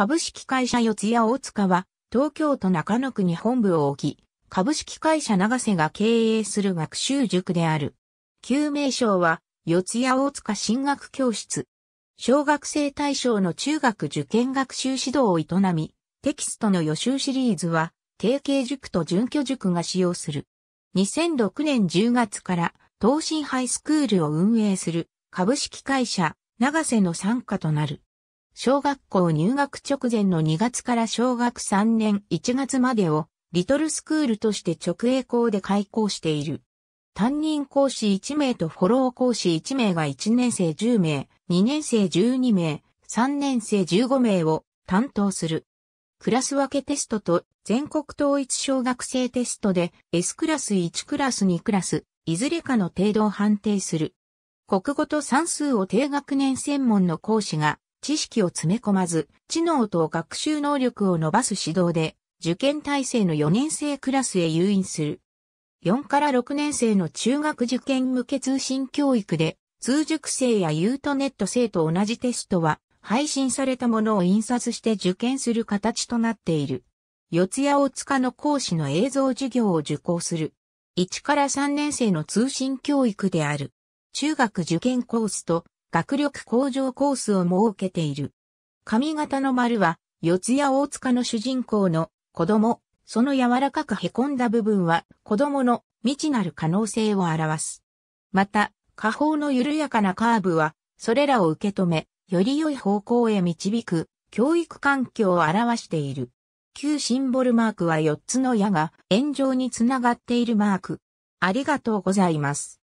株式会社四谷大塚は、東京都中野区に本部を置き、株式会社長瀬が経営する学習塾である。旧名称は、四谷大塚進学教室。小学生対象の中学受験学習指導を営み、テキストの予習シリーズは、定型塾と準拠塾が使用する。2006年10月から、東進ハイスクールを運営する、株式会社、長瀬の傘下となる。小学校入学直前の2月から小学3年1月までを、リトルスクールとして直営校で開校している。担任講師1名とフォロー講師1名が1年生10名、2年生12名、3年生15名を担当する。クラス分けテストと全国統一小学生テストで S クラス1クラス2クラス、いずれかの程度を判定する。国語と算数を低学年専門の講師が知識を詰め込まず、知能と学習能力を伸ばす指導で、受験体制の4年生クラスへ誘引する。4から6年生の中学受験向け通信教育で、通塾生やユートネット生と同じテストは、配信されたものを印刷して受験する形となっている。四谷大塚の講師の映像授業を受講する。1から3年生の通信教育である。中学受験コースと学力向上コースを設けている。髪型の丸は、四谷大塚の主人公の子供、その柔らかく凹んだ部分は子供の未知なる可能性を表す。また、下方の緩やかなカーブは、それらを受け止め、より良い方向へ導く、教育環境を表している。旧シンボルマークは4つの矢が炎上につながっているマーク。ありがとうございます。